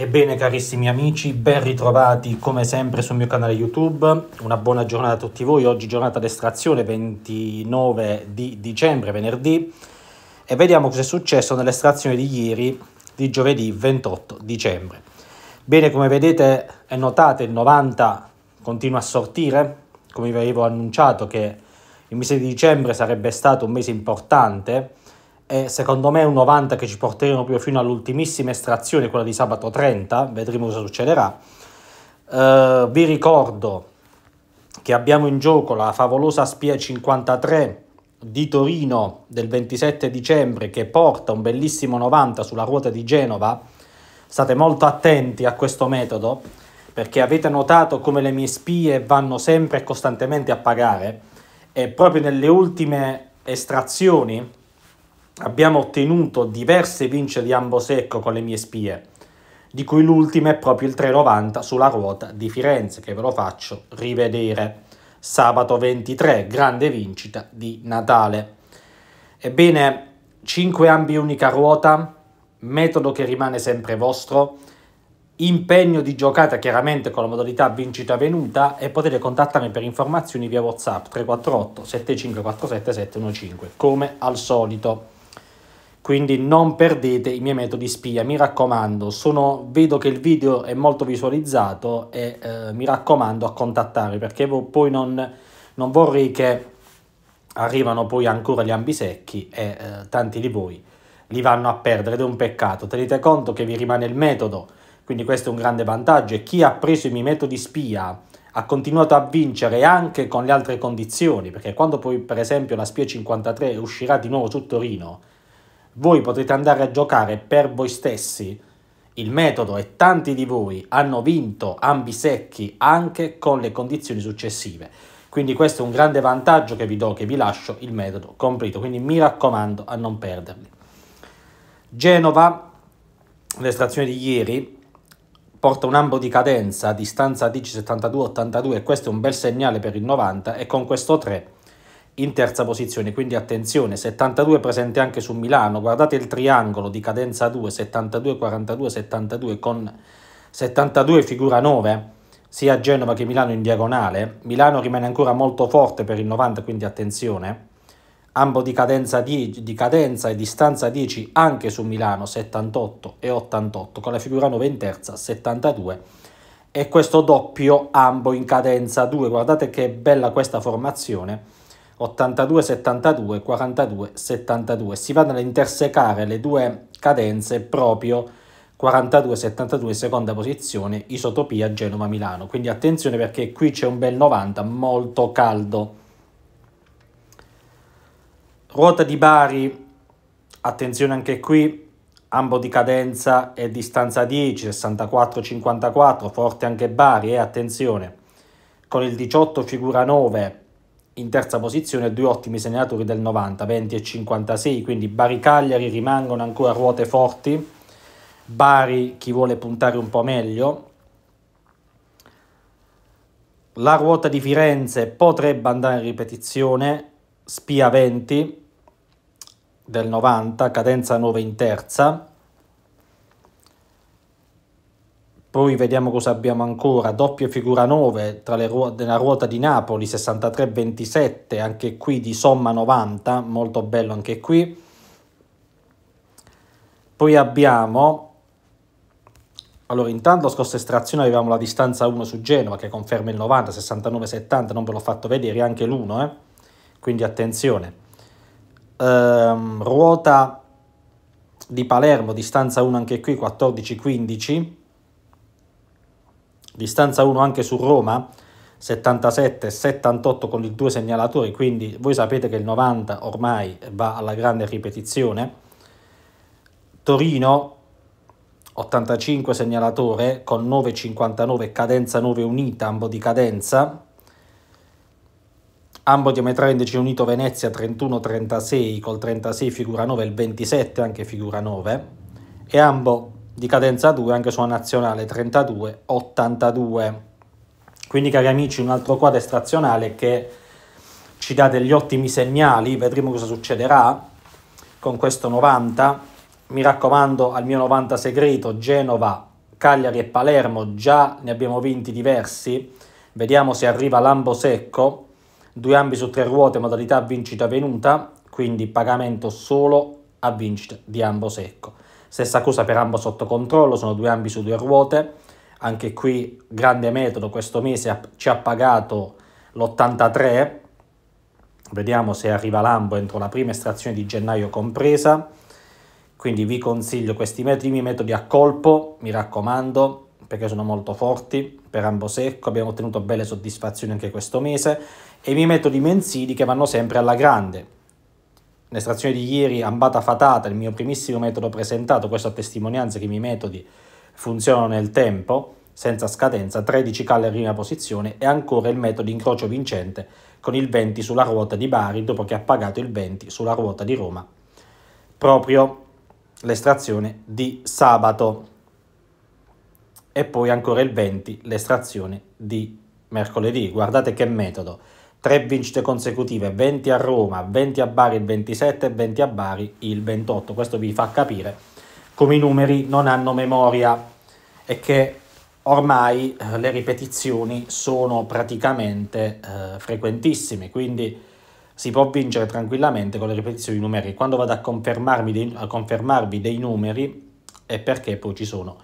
Ebbene carissimi amici, ben ritrovati come sempre sul mio canale YouTube, una buona giornata a tutti voi, oggi giornata d'estrazione 29 di dicembre, venerdì e vediamo cosa è successo nell'estrazione di ieri, di giovedì 28 dicembre. Bene, come vedete e notate il 90 continua a sortire, come vi avevo annunciato che il mese di dicembre sarebbe stato un mese importante, e secondo me un 90 che ci porteranno proprio fino all'ultimissima estrazione, quella di sabato 30, vedremo cosa succederà. Uh, vi ricordo che abbiamo in gioco la favolosa Spia 53 di Torino del 27 dicembre che porta un bellissimo 90 sulla ruota di Genova. State molto attenti a questo metodo perché avete notato come le mie spie vanno sempre e costantemente a pagare e proprio nelle ultime estrazioni abbiamo ottenuto diverse vince di ambo secco con le mie spie, di cui l'ultima è proprio il 390 sulla ruota di Firenze, che ve lo faccio rivedere. Sabato 23, grande vincita di Natale. Ebbene, 5 ambi unica ruota, metodo che rimane sempre vostro, impegno di giocata chiaramente con la modalità vincita venuta e potete contattarmi per informazioni via WhatsApp 348 7547715 come al solito quindi non perdete i miei metodi spia, mi raccomando, sono, vedo che il video è molto visualizzato e eh, mi raccomando a contattare perché poi non, non, vorrei che arrivano poi ancora gli ambisecchi e eh, tanti di voi li vanno a perdere ed è un peccato, tenete conto che vi rimane il metodo, quindi questo è un grande vantaggio e chi ha preso i miei metodi spia ha continuato a vincere anche con le altre condizioni perché quando poi per esempio la spia 53 uscirà di nuovo su Torino voi potete andare a giocare per voi stessi il metodo e tanti di voi hanno vinto ambi secchi anche con le condizioni successive. Quindi questo è un grande vantaggio che vi do, che vi lascio il metodo completo, quindi mi raccomando a non perderli. Genova, l'estrazione di ieri, porta un ambo di cadenza a distanza 10,72-82 e questo è un bel segnale per il 90 e con questo 3 in terza posizione, quindi attenzione, 72 presente anche su Milano, guardate il triangolo di cadenza 2, 72, 42, 72 con 72 figura 9, sia Genova che Milano in diagonale, Milano rimane ancora molto forte per il 90, quindi attenzione, ambo di cadenza, 10, di cadenza e distanza 10 anche su Milano, 78 e 88, con la figura 9 in terza, 72 e questo doppio ambo in cadenza 2, guardate che bella questa formazione, 82 72 42 72 si vanno ad intersecare le due cadenze proprio 42 72 seconda posizione isotopia Genova Milano quindi attenzione perché qui c'è un bel 90 molto caldo ruota di Bari attenzione anche qui ambo di cadenza e distanza 10 64 54 forte anche Bari e eh, attenzione con il 18 figura 9 in terza posizione due ottimi segnalatori del 90, 20 e 56, quindi Bari Cagliari rimangono ancora ruote forti, Bari chi vuole puntare un po' meglio. La ruota di Firenze potrebbe andare in ripetizione, Spia 20 del 90, cadenza 9 in terza, Poi vediamo cosa abbiamo ancora, doppia figura 9 tra le ruote, della ruota di Napoli 63-27, anche qui di somma 90, molto bello anche qui. Poi abbiamo, allora intanto scossa estrazione avevamo la distanza 1 su Genova che conferma il 90, 69-70, non ve l'ho fatto vedere, anche l'1, eh? quindi attenzione. Ehm, ruota di Palermo, distanza 1 anche qui, 14-15 distanza 1 anche su Roma, 77 78 con i due segnalatori, quindi voi sapete che il 90 ormai va alla grande ripetizione. Torino 85 segnalatore con 9,59 cadenza 9 unita, ambo di cadenza. Ambo diametrale indice unito Venezia 31-36 col 36 figura 9 il 27 anche figura 9 e ambo di cadenza 2 anche sulla nazionale 32-82. Quindi cari amici un altro quadro estrazionale che ci dà degli ottimi segnali, vedremo cosa succederà con questo 90. Mi raccomando al mio 90 segreto Genova, Cagliari e Palermo, già ne abbiamo vinti diversi, vediamo se arriva Lambo Secco, due ambi su tre ruote, modalità vincita venuta, quindi pagamento solo a vincita di ambo secco. Stessa cosa per ambo sotto controllo, sono due ambi su due ruote. Anche qui grande metodo, questo mese ci ha pagato l'83. Vediamo se arriva l'ambo entro la prima estrazione di gennaio compresa. Quindi vi consiglio questi metodi, i miei metodi a colpo, mi raccomando, perché sono molto forti per ambo secco, abbiamo ottenuto belle soddisfazioni anche questo mese e i miei metodi mensili che vanno sempre alla grande. L'estrazione di ieri ambata fatata, il mio primissimo metodo presentato, questo a testimonianza che i miei metodi funzionano nel tempo, senza scadenza, 13 calle in prima posizione e ancora il metodo incrocio vincente con il 20 sulla ruota di Bari dopo che ha pagato il 20 sulla ruota di Roma, proprio l'estrazione di sabato e poi ancora il 20 l'estrazione di mercoledì. Guardate che metodo. 3 vincite consecutive, 20 a Roma, 20 a Bari il 27 e 20 a Bari il 28. Questo vi fa capire come i numeri non hanno memoria e che ormai eh, le ripetizioni sono praticamente eh, frequentissime, quindi si può vincere tranquillamente con le ripetizioni numeriche. Quando vado a, dei, a confermarvi dei numeri è perché poi ci sono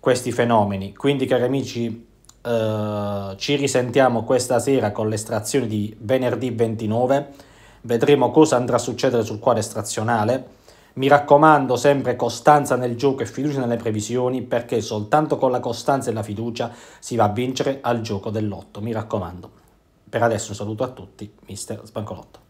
questi fenomeni. Quindi cari amici eh, ci risentiamo questa sera con l'estrazione di venerdì 29. Vedremo cosa andrà a succedere sul quadro estrazionale. Mi raccomando sempre costanza nel gioco e fiducia nelle previsioni perché soltanto con la costanza e la fiducia si va a vincere al gioco dell'otto. Mi raccomando. Per adesso un saluto a tutti, mister Sbancolotto.